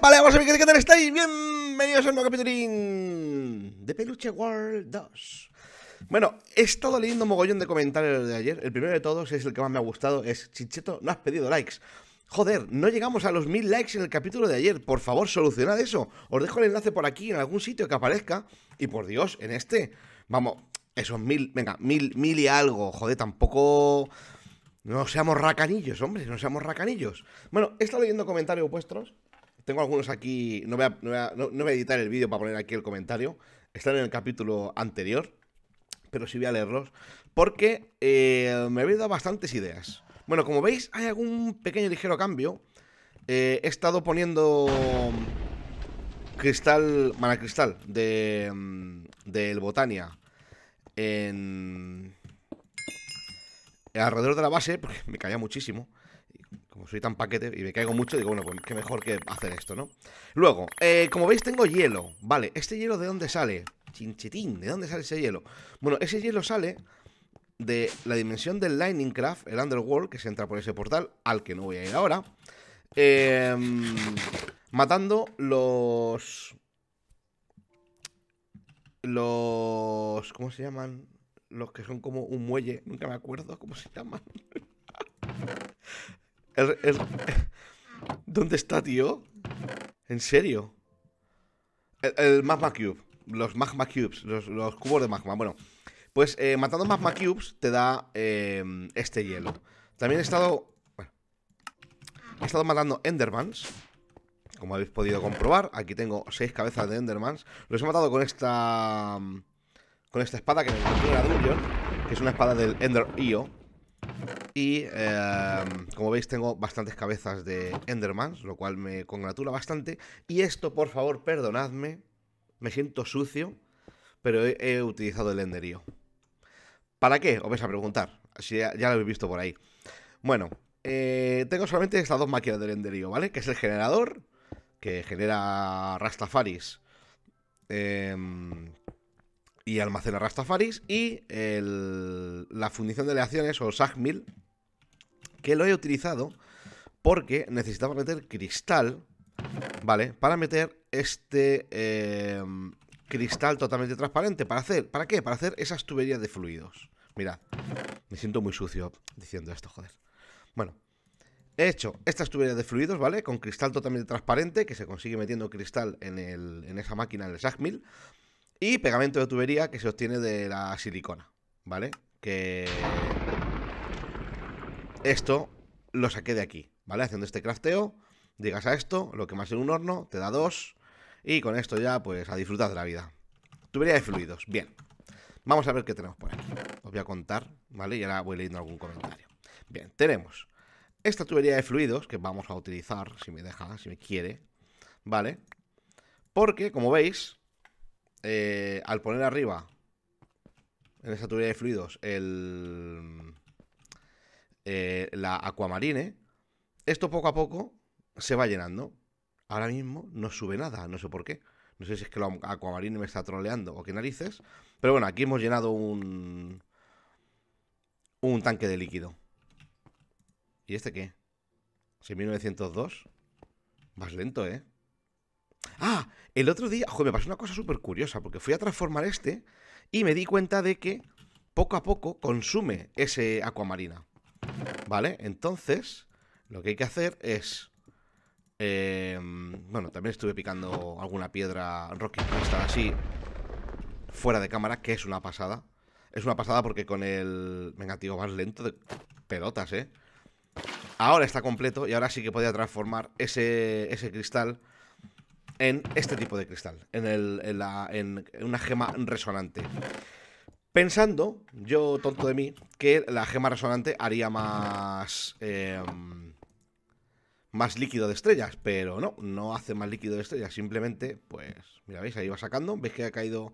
a qué tal estáis. Bienvenidos a un nuevo capítulo de Peluche World 2. Bueno, he estado leyendo un mogollón de comentarios de ayer. El primero de todos es el que más me ha gustado, es Chicheto, no has pedido likes. Joder, no llegamos a los mil likes en el capítulo de ayer. Por favor, solucionad eso. Os dejo el enlace por aquí, en algún sitio que aparezca. Y por Dios, en este. Vamos, esos mil, venga, mil, mil y algo. Joder, tampoco... No seamos racanillos, hombre, no seamos racanillos. Bueno, he estado leyendo comentarios vuestros tengo algunos aquí, no voy a, editar el vídeo para poner aquí el comentario. Están en el capítulo anterior, pero sí voy a leerlos. Porque eh, me habéis dado bastantes ideas. Bueno, como veis, hay algún pequeño ligero cambio. Eh, he estado poniendo cristal, manacristal cristal de del Botania en alrededor de la base, porque me caía muchísimo como soy tan paquete y me caigo mucho, digo, bueno, pues qué mejor que hacer esto, ¿no? Luego, eh, como veis, tengo hielo. Vale, ¿este hielo de dónde sale? Chinchetín, ¿de dónde sale ese hielo? Bueno, ese hielo sale de la dimensión del Lightning Craft, el Underworld, que se entra por ese portal, al que no voy a ir ahora. Em, matando los. Los. ¿Cómo se llaman? Los que son como un muelle. Nunca me acuerdo cómo se llaman. ¿Dónde está, tío? ¿En serio? El, Magma Cube. Los Magma Cubes. Los, cubos de magma. Bueno. Pues eh, matando Magma Cubes te da em, este hielo. También he estado... He estado matando Endermans. Como habéis podido comprobar. Aquí tengo seis cabezas de Endermans. Los he matado con esta... Em, con esta espada que me encontré la Dungeon. Que es una espada del Ender Io. Y em, como veis tengo bastantes cabezas de Endermans, lo cual me congratula bastante. Y esto, por favor, perdonadme, me siento sucio, pero he, utilizado el Enderío. ¿Para qué? Os vais a preguntar, ya, lo habéis visto por ahí. Bueno, eh, tengo solamente estas dos máquinas del Enderío, ¿vale? Que es el generador, que genera Rastafaris. Em, y almacena Rastafaris y la fundición de aleaciones o SAGMIL, que lo he utilizado porque necesitaba meter cristal, ¿vale? Para meter este eh, cristal totalmente transparente. ¿Para hacer? ¿Para qué? Para hacer esas tuberías de fluidos. Mirad, me siento muy sucio diciendo esto, joder. Bueno, he hecho estas tuberías de fluidos, ¿vale? Con cristal totalmente transparente, que se consigue metiendo cristal en, el, en esa máquina, del el Y pegamento de tubería que se obtiene de la silicona, ¿vale? Que esto lo saqué de aquí, ¿vale? Haciendo este crafteo, llegas a esto, lo que más en un horno, te da dos, y con esto ya, pues, a disfrutar de la vida. Tubería de fluidos, bien. Vamos a ver qué tenemos por aquí. Os voy a contar, ¿vale? Y ahora voy leyendo algún comentario. Bien, tenemos esta tubería de fluidos que vamos a utilizar, si me deja, si me quiere, ¿vale? Porque, como veis, eh, al poner arriba en esta tubería de fluidos el eh, la Aquamarine, esto poco a poco se va llenando. Ahora mismo no sube nada, no sé por qué. No sé si es que la Aquamarine me está troleando o qué narices. Pero bueno, aquí hemos llenado un. Un tanque de líquido. ¿Y este qué? 6902. Más lento, ¿eh? Ah, el otro día. me pasó una cosa súper curiosa. Porque fui a transformar este. Y me di cuenta de que poco a poco consume ese Aquamarina. ¿Vale? Entonces, lo que hay que hacer es... Eh, bueno, también estuve picando alguna piedra Rocky cristal así fuera de cámara, que es una pasada. Es una pasada porque con el... Venga, tío, vas lento de pelotas, ¿eh? Ahora está completo y ahora sí que podía transformar ese, ese cristal en este tipo de cristal, en, el, en, la, en una gema resonante. Pensando, yo tonto de mí, que la gema resonante haría más. Em, más líquido de estrellas, pero no, no hace más líquido de estrellas, simplemente, pues, mira, veis, ahí va sacando, veis que ha caído...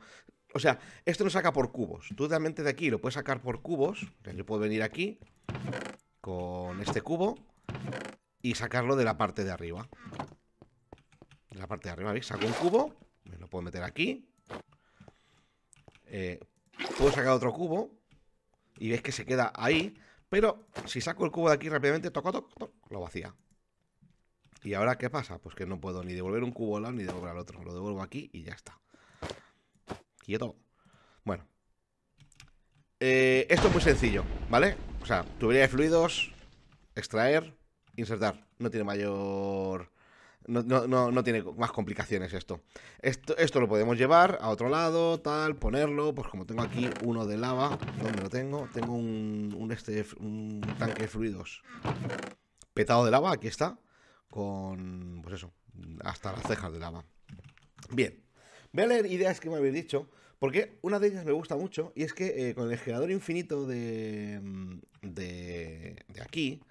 O sea, esto no saca por cubos, tú realmente de aquí lo puedes sacar por cubos, yo puedo venir aquí con este cubo y sacarlo de la parte de arriba. De la parte de arriba, ¿veis? Saco un cubo, me lo puedo meter aquí. Eh, Puedo sacar otro cubo. Y ves que se queda ahí. Pero si saco el cubo de aquí rápidamente, toco, toco, toco, lo vacía. ¿Y ahora qué pasa? Pues que no puedo ni devolver un cubo al lado ni devolver al otro. Lo devuelvo aquí y ya está. Quieto. Bueno. Eh, esto es muy sencillo, ¿vale? O sea, tubería de fluidos, extraer, insertar. No tiene mayor no, tiene más complicaciones esto. esto. Esto lo podemos llevar a otro lado, tal, ponerlo. Pues como tengo aquí uno de lava, ¿dónde lo tengo? Tengo un, este, tanque de fluidos petado de lava, aquí está. Con, pues eso, hasta las cejas de lava. Bien, voy a leer ideas que me habéis dicho, porque una de ellas me gusta mucho, y es que eh, con el generador infinito de, de, de aquí,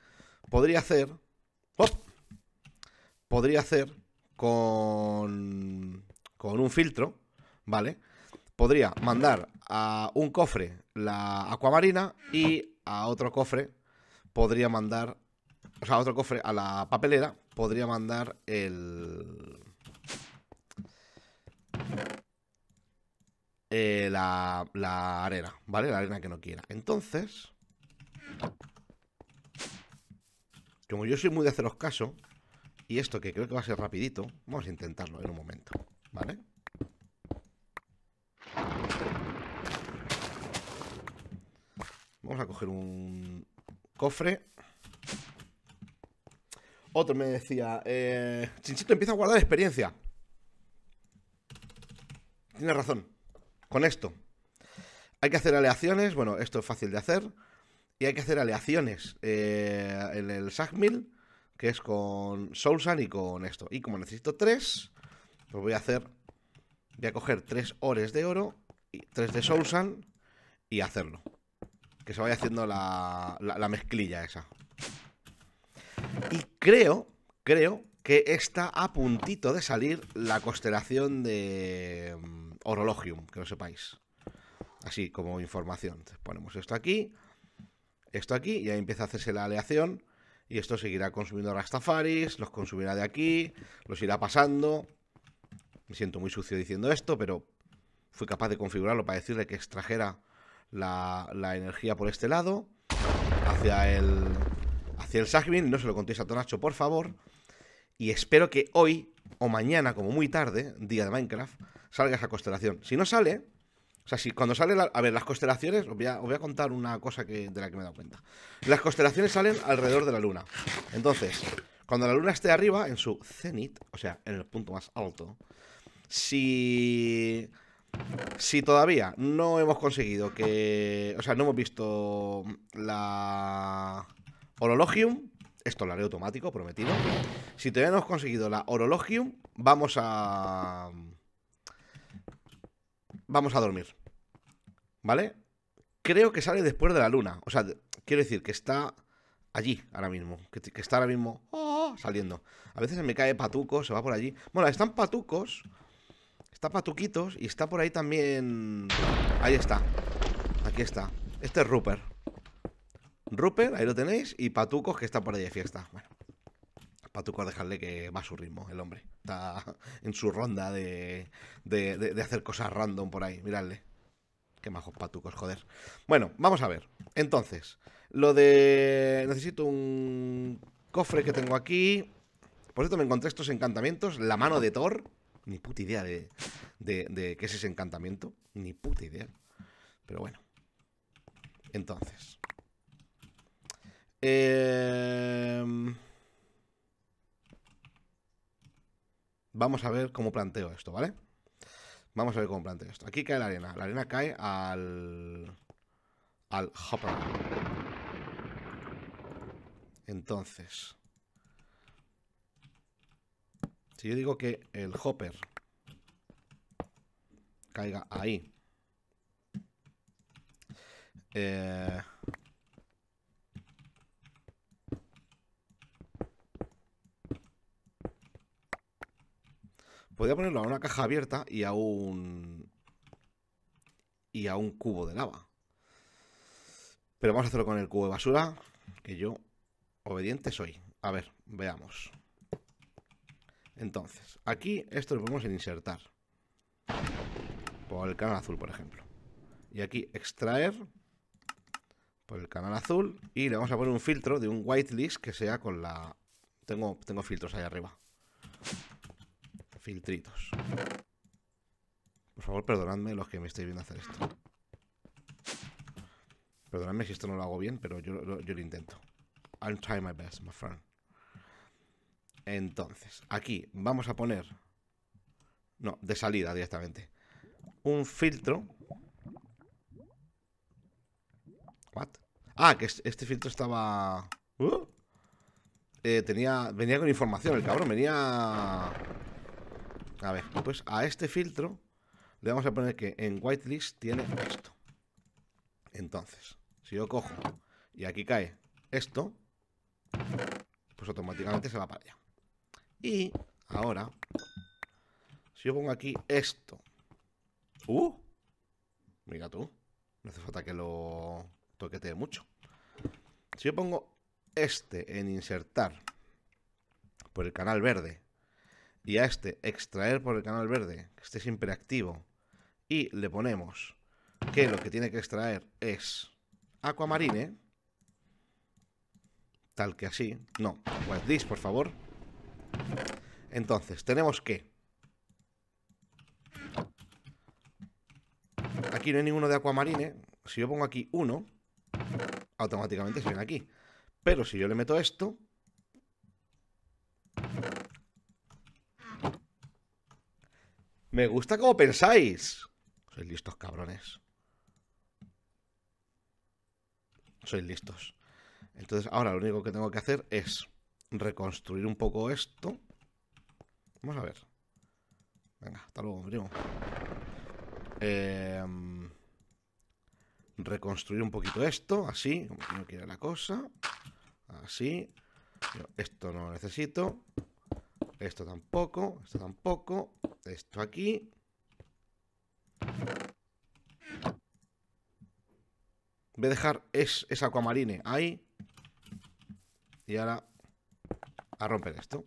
podría hacer... ¡Oh! podría hacer con, con un filtro, ¿vale? Podría mandar a un cofre la acuamarina y a otro cofre podría mandar, o sea, a otro cofre, a la papelera, podría mandar el... Eh, la, la arena, ¿vale? La arena que no quiera. Entonces, como yo soy muy de haceros caso, y esto que creo que va a ser rapidito, vamos a intentarlo en un momento, ¿vale? Vamos a coger un cofre. Otro me decía, eh, Chinchito empieza a guardar experiencia. Tienes razón. Con esto. Hay que hacer aleaciones. Bueno, esto es fácil de hacer. Y hay que hacer aleaciones eh, en el Sagmill que es con Soulsan y con esto. Y como necesito tres, pues voy a hacer, voy a coger tres ores de oro, y tres de Soulsan y hacerlo. Que se vaya haciendo la, la, la mezclilla esa. Y creo, creo que está a puntito de salir la constelación de mm, Orologium, que lo sepáis. Así como información. Entonces ponemos esto aquí, esto aquí, y ahí empieza a hacerse la aleación y esto seguirá consumiendo Rastafaris, los consumirá de aquí, los irá pasando. Me siento muy sucio diciendo esto, pero fui capaz de configurarlo para decirle que extrajera la, energía por este lado hacia el hacia el No se lo contéis a Tonacho, por favor. Y espero que hoy o mañana, como muy tarde, día de Minecraft, salga esa constelación. Si no sale, o sea, si cuando sale A ver, las constelaciones, os voy, a, contar una cosa que, de la que me he dado cuenta. Las constelaciones salen alrededor de la luna. Entonces, cuando la luna esté arriba, en su cenit, o sea, en el punto más alto, si. Si todavía no hemos conseguido que. O sea, no hemos visto la. Orologium, esto lo haré automático, prometido. Si todavía no hemos conseguido la Orologium, vamos a. Vamos a dormir. ¿vale? Creo que sale después de la luna. O sea, quiero decir que está allí ahora mismo. Que, está ahora mismo ¡oh! saliendo. A veces se me cae Patuco, se va por allí. Bueno, están Patucos. Está Patuquitos y está por ahí también... Ahí está. Aquí está. Este es Rupert. Rupert, ahí lo tenéis. Y Patucos que está por ahí de fiesta. Bueno. Patucos, dejarle que va a su ritmo el hombre. Está en su ronda de, de, de hacer cosas random por ahí. Miradle. Qué majos patucos, joder. Bueno, vamos a ver. Entonces, lo de... Necesito un cofre que tengo aquí. Por cierto, me encontré estos encantamientos. La mano de Thor. Ni puta idea de, de, de qué es ese encantamiento. Ni puta idea. Pero bueno. Entonces. Em, vamos a ver cómo planteo esto, ¿vale? vale Vamos a ver cómo plantea esto. Aquí cae la arena. La arena cae al... Al hopper. Entonces... Si yo digo que el hopper caiga ahí. Eh, Podría ponerlo a una caja abierta y a un. y a un cubo de lava. Pero vamos a hacerlo con el cubo de basura, que yo obediente soy. A ver, veamos. Entonces, aquí esto lo podemos insertar. Por el canal azul, por ejemplo. Y aquí extraer por el canal azul. Y le vamos a poner un filtro de un whitelist que sea con la... Tengo, tengo filtros ahí arriba filtritos. Por favor, perdonadme los que me estáis viendo hacer esto. Perdonadme si esto no lo hago bien, pero yo, lo intento. I'm trying my best, my friend. Entonces, aquí vamos a poner... No, de salida directamente. Un filtro. What? Ah, que este filtro estaba... Uh, eh, tenía, venía con información el cabrón, venía a ver, pues a este filtro le vamos a poner que en whitelist tiene esto. Entonces, si yo cojo y aquí cae esto, pues automáticamente se va para allá. Y ahora, si yo pongo aquí esto. ¡Uh! Mira tú, no hace falta que lo toquetee mucho. Si yo pongo este en insertar por el canal verde y a este extraer por el canal verde, que esté siempre activo, y le ponemos que lo que tiene que extraer es Aquamarine, tal que así, no, What por favor. Entonces, tenemos que... Aquí no hay ninguno de Aquamarine. Si yo pongo aquí uno, automáticamente se viene aquí. Pero si yo le meto esto, Me gusta como pensáis. Sois listos, cabrones. Sois listos. Entonces, ahora lo único que tengo que hacer es reconstruir un poco esto. Vamos a ver. Venga, hasta luego, primo. Em, reconstruir un poquito esto, así, como no quiera la cosa. Así. Esto no lo necesito. Esto tampoco, esto tampoco, esto aquí. Voy a dejar es, es acuamarine ahí. Y ahora a romper esto.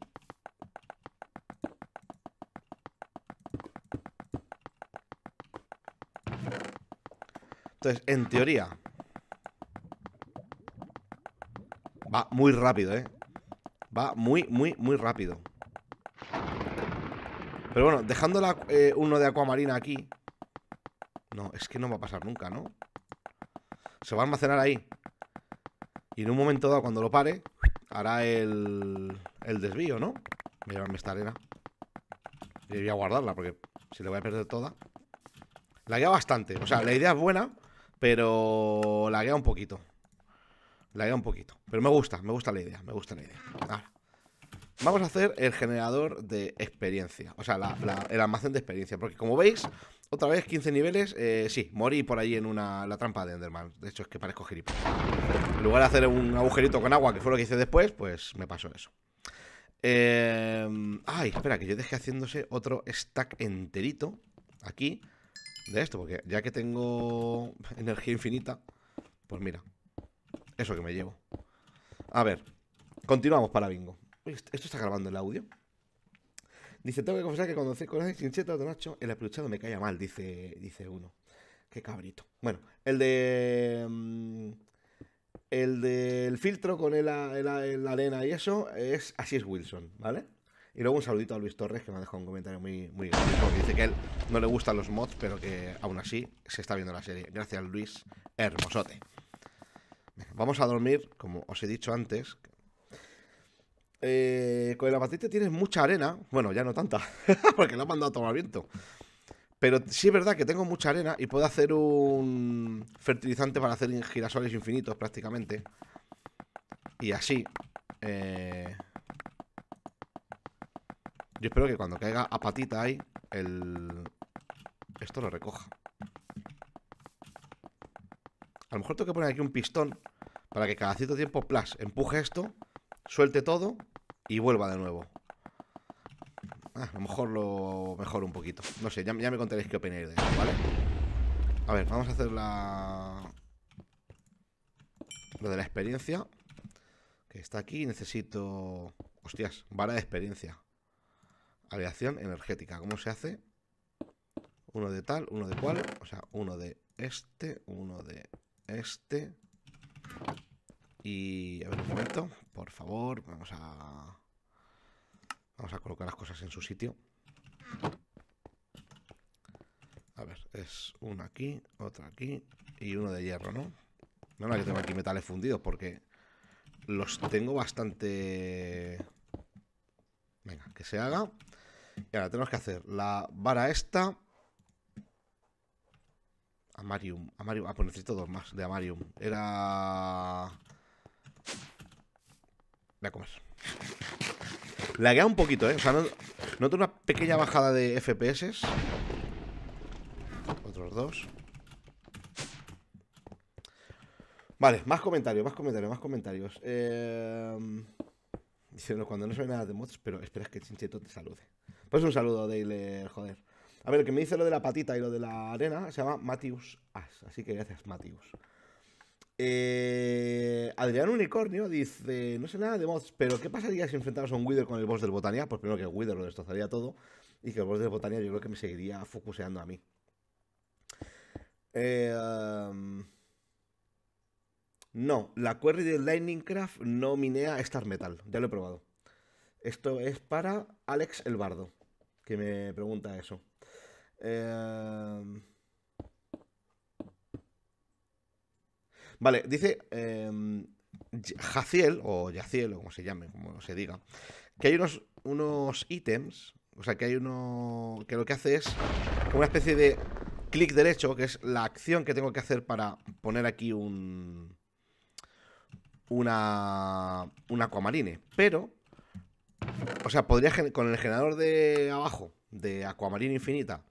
Entonces, en teoría Va muy rápido, eh Va muy, muy, muy rápido pero bueno, dejando eh, uno de acuamarina aquí. No, es que no va a pasar nunca, ¿no? Se va a almacenar ahí. Y en un momento dado, cuando lo pare, hará el, desvío, ¿no? Voy a llevarme esta arena. voy a guardarla, porque si le voy a perder toda. La guía bastante. O sea, la idea es buena, pero la guía un poquito. La guía un poquito. Pero me gusta, me gusta la idea, me gusta la idea. Vamos a hacer el generador de experiencia, o sea, el almacén de experiencia, porque como veis, otra vez 15 niveles, eh, sí, morí por ahí en una, la trampa de Enderman, de hecho es que parezco gilipollas. En lugar de hacer un agujerito con agua, que fue lo que hice después, pues me pasó eso. Em, ay, espera, que yo dejé haciéndose otro stack enterito aquí de esto, porque ya que tengo energía infinita, pues mira, eso que me llevo. A ver, continuamos para bingo. Esto está grabando el audio. Dice, tengo que confesar que cuando conoces chincheta de Nacho, el apluchado me cae mal, dice, dice uno. Qué cabrito. Bueno, el de. Mm, el del filtro con la el, arena y eso, es así es Wilson, ¿vale? Y luego un saludito a Luis Torres que me ha dejado un comentario muy, muy dice que él no le gustan los mods, pero que aún así se está viendo la serie. Gracias, Luis. Hermosote. vamos a dormir, como os he dicho antes, eh, con el apatite tienes mucha arena. Bueno, ya no tanta, porque lo ha mandado a tomar viento. Pero sí es verdad que tengo mucha arena y puedo hacer un fertilizante para hacer girasoles infinitos prácticamente. Y así. Eh, yo espero que cuando caiga a patita ahí, el... Esto lo recoja. A lo mejor tengo que poner aquí un pistón para que cada cierto tiempo, plas, empuje esto, suelte todo y vuelva de nuevo. Ah, a lo mejor lo mejor un poquito. No sé, ya, me contaréis qué opináis de esto, ¿vale? A ver, vamos a hacer la... Lo de la experiencia. Que está aquí. Necesito... Hostias, vara de experiencia. Aleación energética. ¿Cómo se hace? Uno de tal, uno de cual. O sea, uno de este, uno de este. Y... A ver, un momento por favor, vamos a... Vamos a colocar las cosas en su sitio. A ver, es una aquí, otra aquí y uno de hierro, ¿no? No, la que tengo aquí metales fundidos porque los tengo bastante... Venga, que se haga. Y ahora tenemos que hacer la vara esta. Amarium. Amarium. Ah, pues necesito dos más de Amarium. Era... Voy a comer. Laguea un poquito, ¿eh? O sea, noto una pequeña bajada de FPS. Otros dos. Vale, más comentarios, más comentarios, más comentarios. Eh... Em, Diciendo, cuando no se ve nada de motos, pero esperas que Chincheto te salude. Pues un saludo, Dale, joder. A ver, el que me dice lo de la patita y lo de la arena se llama Matius As. Así que gracias, Matius. Eh, Adrián Unicornio dice: No sé nada de mods, pero ¿qué pasaría si enfrentamos a un Wither con el boss del Botania? Pues primero que el Wither lo destrozaría todo y que el boss del Botania yo creo que me seguiría focuseando a mí. Em, no, la query de Lightning Craft no minea Star Metal, ya lo he probado. Esto es para Alex el Bardo, que me pregunta eso. Eh. Vale, dice em, Jaciel, o Yaciel, o como se llame, como se diga, que hay unos, unos ítems, o sea, que hay uno que lo que hace es una especie de clic derecho, que es la acción que tengo que hacer para poner aquí un... Una, una Aquamarine, pero o sea, podría con el generador de abajo, de Aquamarine Infinita,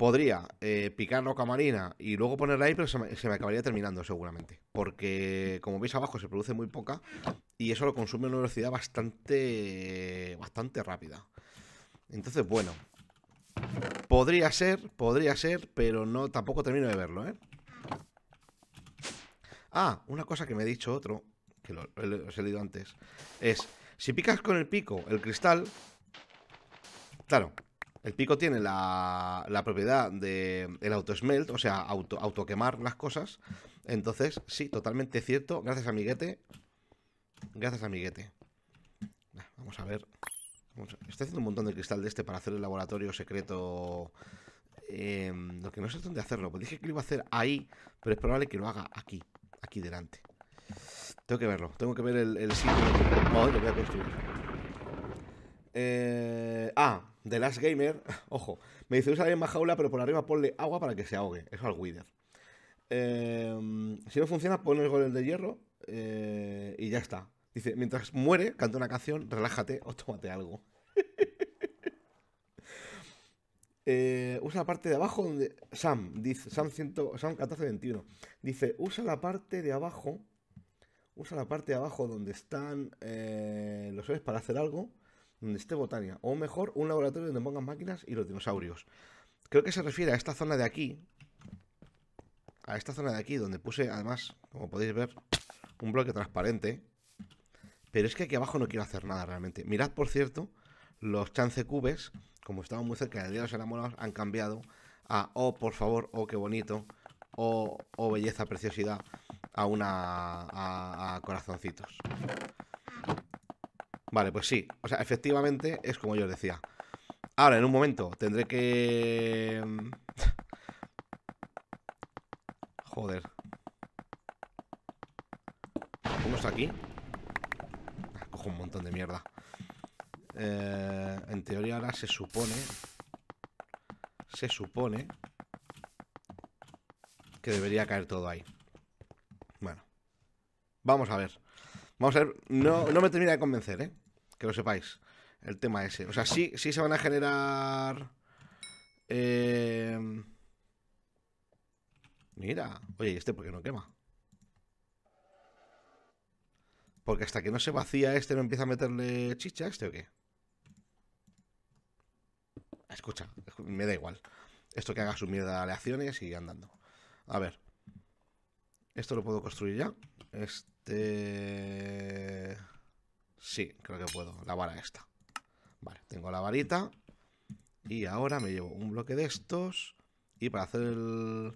podría eh, picar roca marina y luego ponerla ahí, pero se me, acabaría terminando seguramente. Porque como veis abajo se produce muy poca y eso lo consume a una velocidad bastante, bastante rápida. Entonces, bueno, podría ser, podría ser, pero no tampoco termino de verlo, ¿eh? Ah, una cosa que me ha dicho otro, que lo, he leído antes, es, si picas con el pico el cristal, claro, el pico tiene la, propiedad de el auto-smelt, o sea, auto, quemar las cosas. Entonces, sí, totalmente cierto. Gracias, amiguete. Gracias, amiguete. Vamos a ver. Estoy haciendo un montón de cristal de este para hacer el laboratorio secreto. Em, lo que no sé dónde hacerlo. dije que lo iba a hacer ahí, pero es probable que lo haga aquí, aquí delante. Tengo que verlo. Tengo que ver el, sitio. Hoy lo voy a construir. Eh, ah, The Last Gamer, ojo, me dice usa la misma jaula, pero por arriba ponle agua para que se ahogue. Eso al Wither. Em, si no funciona, pon el golem de hierro eh, y ya está. Dice, mientras muere, canta una canción, relájate o tómate algo. Eh, usa la parte de abajo donde. Sam, dice, Sam, 100, Sam 1421. Dice, usa la parte de abajo. Usa la parte de abajo donde están eh, los ojos para hacer algo donde esté botánica, o mejor, un laboratorio donde pongan máquinas y los dinosaurios. Creo que se refiere a esta zona de aquí, a esta zona de aquí, donde puse, además, como podéis ver, un bloque transparente. Pero es que aquí abajo no quiero hacer nada realmente. Mirad, por cierto, los chance cubes, como estaba muy cerca del día de los enamorados, han cambiado a, oh, por favor, oh, qué bonito, oh, oh belleza, preciosidad, a una, a corazoncitos. Vale, pues sí. O sea, efectivamente es como yo decía. Ahora, en un momento, tendré que... Mm, joder. ¿Cómo está aquí? Ah, cojo un montón de mierda. Eh, en teoría ahora se supone... Se supone... Que debería caer todo ahí. Bueno. Vamos a ver. Vamos a ver. No, no me termina de convencer, ¿eh? que lo sepáis. El tema ese. O sea, sí, sí se van a generar... Em, mira. Oye, ¿y este por qué no quema? Porque hasta que no se vacía este, ¿no empieza a meterle chicha a este o qué? Escucha, me da igual. Esto que haga su mierda de aleaciones y andando. A ver. Esto lo puedo construir ya. Este... Sí, creo que puedo. La vara esta. Vale, tengo la varita. Y ahora me llevo un bloque de estos. Y para hacer el...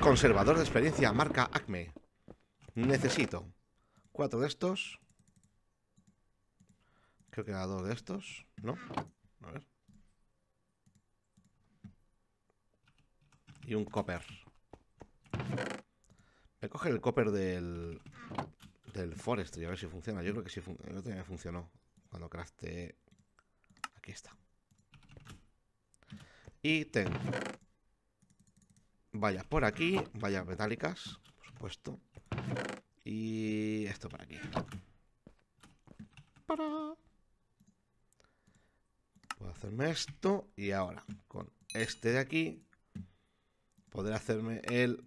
Conservador de experiencia, marca Acme. Necesito cuatro de estos. Creo que era dos de estos, ¿no? A ver. Y un copper. Me coge el copper del el Forestry, a ver si funciona. Yo creo que sí funcionó. Cuando crafté. Aquí está. Y tengo. Vaya por aquí, Vaya metálicas, por supuesto. Y esto por aquí. Para. Puedo hacerme esto. Y ahora, con este de aquí, podré hacerme el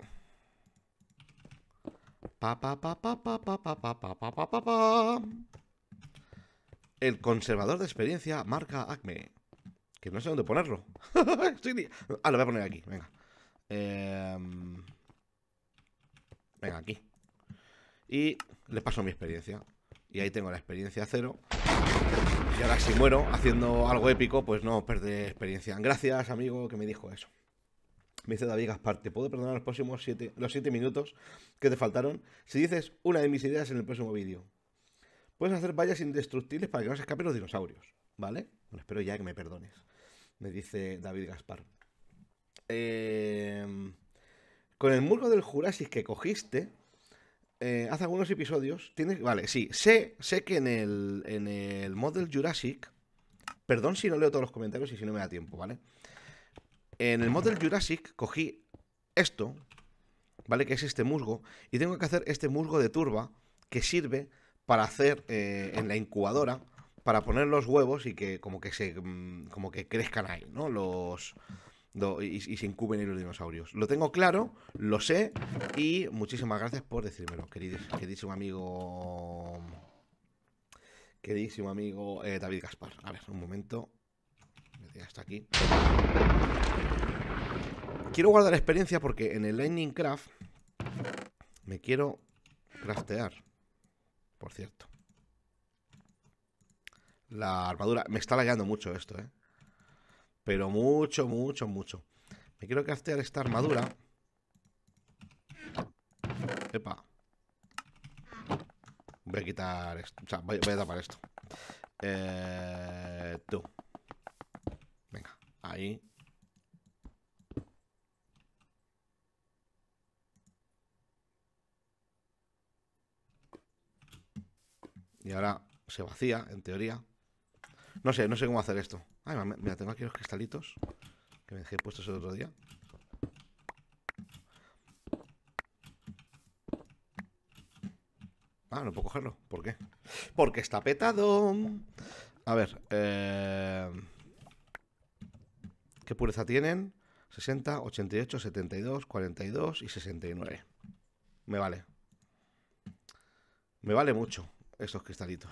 el conservador de experiencia marca Acme. Que no sé dónde ponerlo. ah, lo voy a poner aquí, venga. venga, aquí. Y le paso mi experiencia. Y ahí tengo la experiencia cero. Y ahora si muero haciendo algo épico, pues no perder experiencia. Gracias, amigo, que me dijo eso. Me dice David Gaspar, te puedo perdonar los próximos siete, los 7 minutos que te faltaron si dices una de mis ideas en el próximo vídeo. Puedes hacer vallas indestructibles para que no se escapen los dinosaurios, ¿vale? Bueno, espero ya que me perdones, me dice David Gaspar. Em, con el muro del Jurassic que cogiste eh, hace algunos episodios, tienes... Vale, sí, sé, sé que en el, en el Jurassic... Perdón si no leo todos los comentarios y si no me da tiempo, ¿vale? en el Model Jurassic cogí esto, ¿vale? Que es este musgo, y tengo que hacer este musgo de turba que sirve para hacer eh, en la incubadora, para poner los huevos y que como que se mm, como que crezcan ahí, ¿no? Los y, se incuben ahí los dinosaurios. Lo tengo claro, lo sé y muchísimas gracias por decírmelo, queridísimo amigo queridísimo amigo eh, David Gaspar. A ver, un momento hasta aquí. Quiero guardar experiencia porque en el Lightning Craft me quiero craftear, por cierto. La armadura... Me está lagando mucho esto, ¿eh? Pero mucho, mucho, mucho. Me quiero craftear esta armadura. Epa. Voy a quitar esto. O sea, voy a tapar esto. Eh, tú. Ahí. Y ahora se vacía, en teoría. No sé, no sé cómo hacer esto. Ay, mira, tengo aquí los cristalitos que me dejé puestos el otro día. Ah, no puedo cogerlo. ¿Por qué? Porque está petado. A ver, eh... ¿Qué pureza tienen? 60, 88, 72, 42 y 69. Me vale. Me vale mucho estos cristalitos.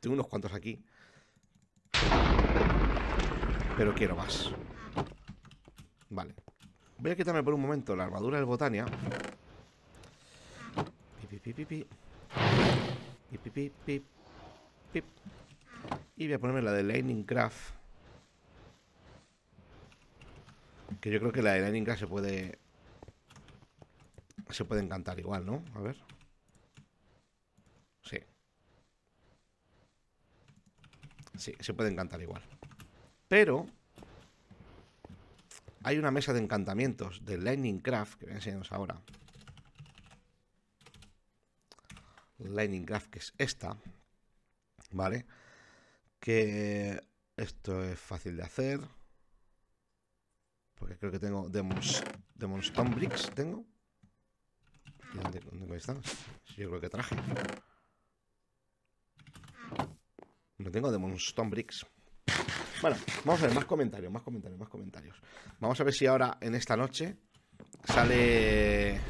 Tengo unos cuantos aquí. Pero quiero más. Vale. Voy a quitarme por un momento la armadura del Botania. Y voy a ponerme la de Lightning Craft. Que yo creo que la de Craft se puede. Se puede encantar igual, ¿no? A ver. Sí. Sí, se puede encantar igual. Pero. Hay una mesa de encantamientos de Lightning Craft que voy a enseñaros ahora. Lightning Craft, que es esta. ¿Vale? Que esto es fácil de hacer. Porque creo que tengo Demons, Demons Bricks, tengo. dónde, están? Yo creo que traje. No tengo Demonstone Stone Bricks. Bueno, vamos a ver, más comentarios, más comentarios, más comentarios. Vamos a ver si ahora en esta noche sale.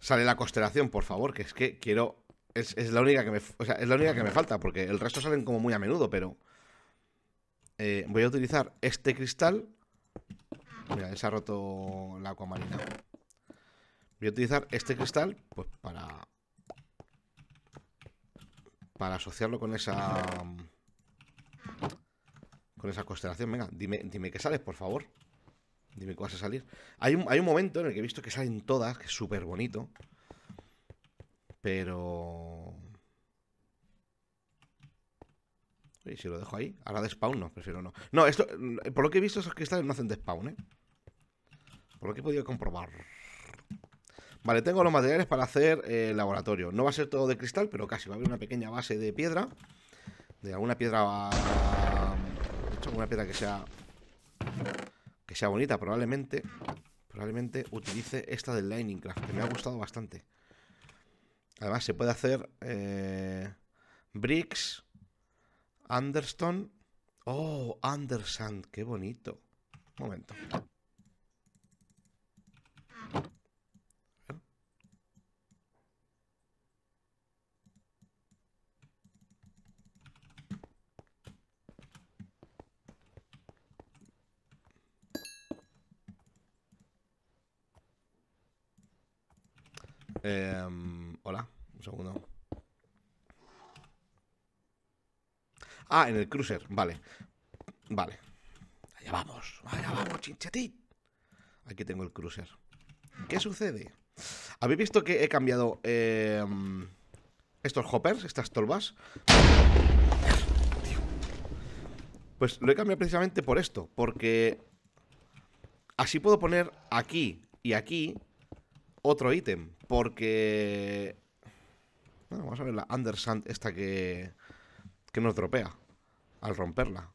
Sale la constelación, por favor, que es que quiero. Es, la única que me. es la única que me falta, porque el resto salen como muy a menudo, pero. Eh, voy a utilizar este cristal. Mira, se ha roto la acuamarina. Voy a utilizar este cristal, pues para... Para asociarlo con esa... Con esa constelación. Venga, dime, dime que sales, por favor. Dime qué vas a salir. Hay un, hay un momento en el que he visto que salen todas, que es súper bonito. Pero... Y si lo dejo ahí, ahora de spawn no, prefiero no. No, esto, mm, por lo que he visto, esos cristales no hacen de spawn, ¿eh? Por lo que he podido comprobar. Vale, tengo los materiales para hacer el eh, laboratorio. No va a ser todo de cristal, pero casi. Va a haber una pequeña base de piedra. De alguna piedra... Mm, de hecho, alguna piedra que sea... Que sea bonita, probablemente. Probablemente utilice esta del Lightning Craft, que me ha gustado bastante. Además, se puede hacer... Eh, bricks anderson Oh, Anderson qué bonito. momento. Eh, hola, un segundo. Ah, en el cruiser, vale. Vale. Allá vamos, allá vamos, chinchetín. Aquí tengo el cruiser. ¿Qué sucede? ¿Habéis visto que he cambiado em, estos hoppers, estas tolvas? Pues lo he cambiado precisamente por esto, porque así puedo poner aquí y aquí otro ítem, porque... Bueno, vamos a ver la Undersand esta que, que nos dropea al romperla.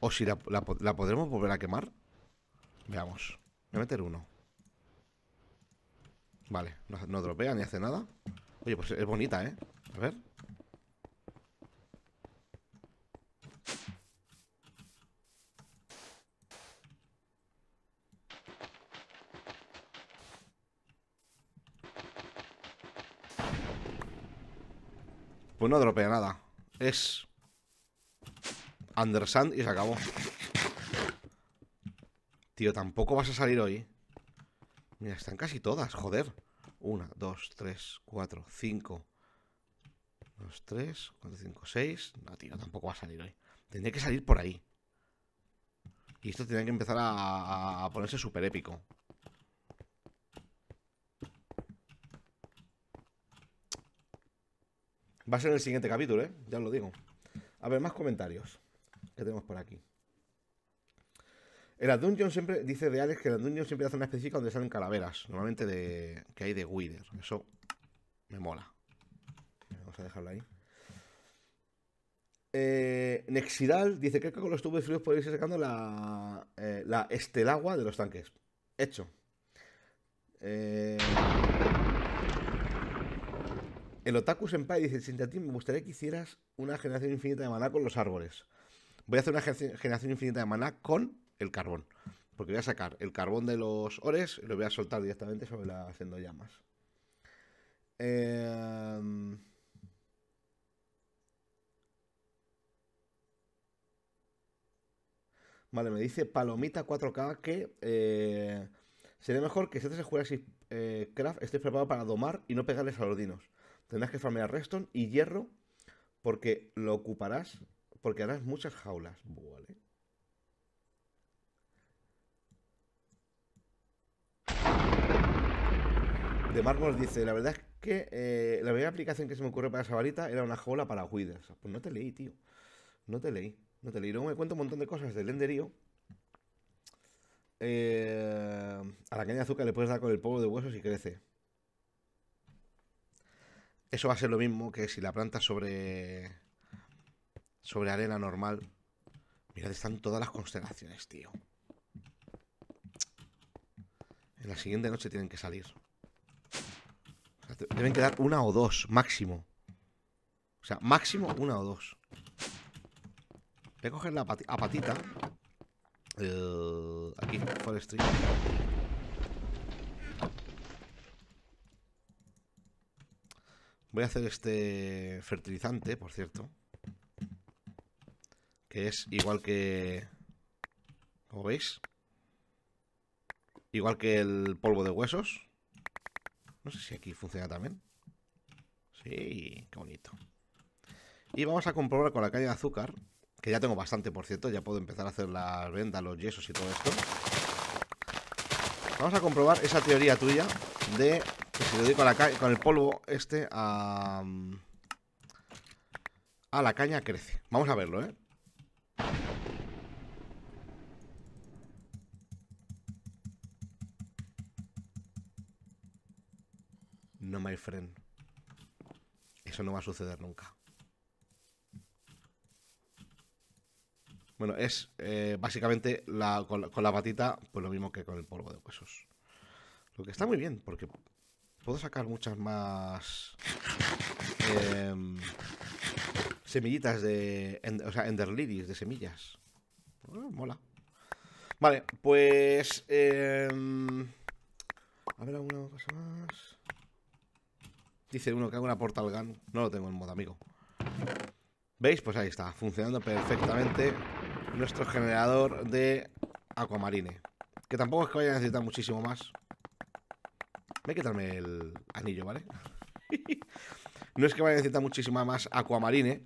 O si la, podremos volver a quemar. Veamos. Voy a meter uno. Vale, no, no dropea ni hace nada. Oye, pues es bonita, ¿eh? A ver. Pues no dropea nada. Es Undersand y se acabó. Tío, tampoco vas a salir hoy. Mira, están casi todas, joder. Una, dos, tres, cuatro, cinco. Dos, tres, cuatro, cinco, seis. No, tío, tampoco va a salir hoy. Tendría que salir por ahí. Y esto tendría que empezar a, a ponerse súper épico. Va a ser el siguiente capítulo, ¿eh? Ya os lo digo. A ver, más comentarios que tenemos por aquí. El la siempre, dice de que el las siempre hace una específica donde salen calaveras, normalmente de que hay de Wither. Eso me mola. Vamos a dejarlo ahí. Eh, Nexidal dice que con los tubos fríos podéis ir sacando la, eh, la estelagua de los tanques. Hecho. Eh, el Otaku Senpai dice, Sintatín, me gustaría que hicieras una generación infinita de maná con los árboles voy a hacer una generación infinita de maná con el carbón. Porque voy a sacar el carbón de los ores y lo voy a soltar directamente sobre la haciendo llamas. Em, vale, me dice Palomita 4K que eh, sería mejor que si haces jugar así eh, Craft estés preparado para domar y no pegarles a los dinos. Tendrás que farmear Reston y hierro porque lo ocuparás porque harás muchas jaulas. Vale. De Marcos dice, la verdad es que eh, la primera aplicación que se me ocurrió para esa varita era una jaula para huidas. Pues no te leí, tío. No te leí. No te leí. Luego me cuento un montón de cosas del lenderío. Eh, a la caña de azúcar le puedes dar con el polvo de huesos y crece. Eso va a ser lo mismo que si la planta sobre sobre arena normal. Mirad, están todas las constelaciones, tío. En la siguiente noche tienen que salir. deben quedar una o dos, máximo. O sea, máximo una o dos. Voy a coger la apatita patita. aquí, Voy a hacer este fertilizante, por cierto que es igual que... ¿Cómo veis? Igual que el polvo de huesos. No sé si aquí funciona también. Sí, qué bonito. Y vamos a comprobar con la caña de azúcar, que ya tengo bastante, por cierto, ya puedo empezar a hacer las vendas, los yesos y todo esto. Vamos a comprobar esa teoría tuya de que si le doy con, con el polvo este a... a la caña crece. Vamos a verlo, ¿eh? Fren Eso no va a suceder nunca. Bueno, es eh, básicamente la, con, la patita, pues lo mismo que con el polvo de huesos. Lo que está muy bien, porque puedo sacar muchas más em, semillitas de... o sea, lilies de semillas. Ah, mola. Vale, pues... Em, a ver, alguna cosa más. Dice uno que haga una Portal Gun. No lo tengo en modo amigo. ¿Veis? Pues ahí está, funcionando perfectamente nuestro generador de aquamarine. Que tampoco es que vaya a necesitar muchísimo más. Voy a quitarme el anillo, ¿vale? no es que vaya a necesitar muchísima más aquamarine,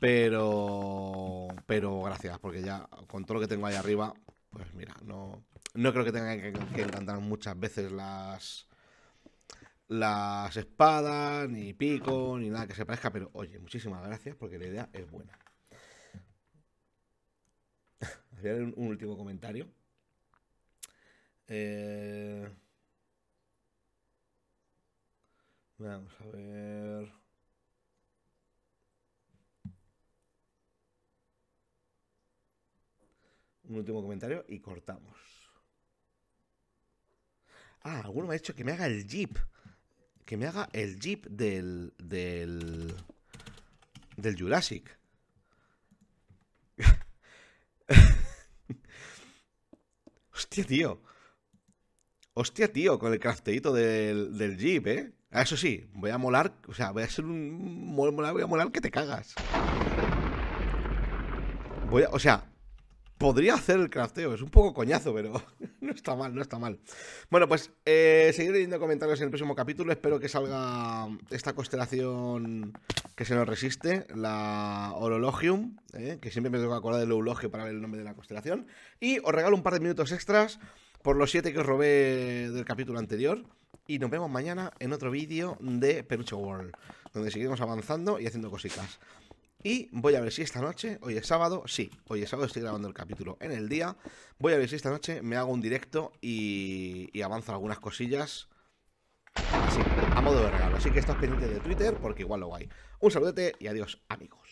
pero... Pero gracias, porque ya con todo lo que tengo ahí arriba, pues mira, no, no creo que tenga que encantar muchas veces las, las espadas, ni pico, ni nada que se parezca, pero oye, muchísimas gracias porque la idea es buena. Voy un, último comentario. Eh, vamos a ver. Un último comentario y cortamos. Ah, alguno me ha dicho que me haga el jeep que me haga el jeep del. del. del Jurassic. Hostia, tío. Hostia, tío, con el crafteito del, del jeep, ¿eh? Ah, eso sí, voy a molar, o sea, voy a ser un... Voy a molar que te cagas. Voy a, o sea, podría hacer el crafteo, es un poco coñazo, pero... está mal, no está mal. Bueno, pues eh, seguiré leyendo comentarios en el próximo capítulo. Espero que salga esta constelación que se nos resiste, la Orologium, eh, que siempre me tengo que acordar del eulogio para ver el nombre de la constelación. Y os regalo un par de minutos extras por los siete que os robé del capítulo anterior. Y nos vemos mañana en otro vídeo de Perucho World, donde seguiremos avanzando y haciendo cositas. Y voy a ver si esta noche, hoy es sábado, sí, hoy es sábado, estoy grabando el capítulo en el día. Voy a ver si esta noche me hago un directo y, y avanzo algunas cosillas. Así, a modo de regalo. Así que estás pendiente de Twitter porque igual lo hay. Un saludete y adiós, amigos.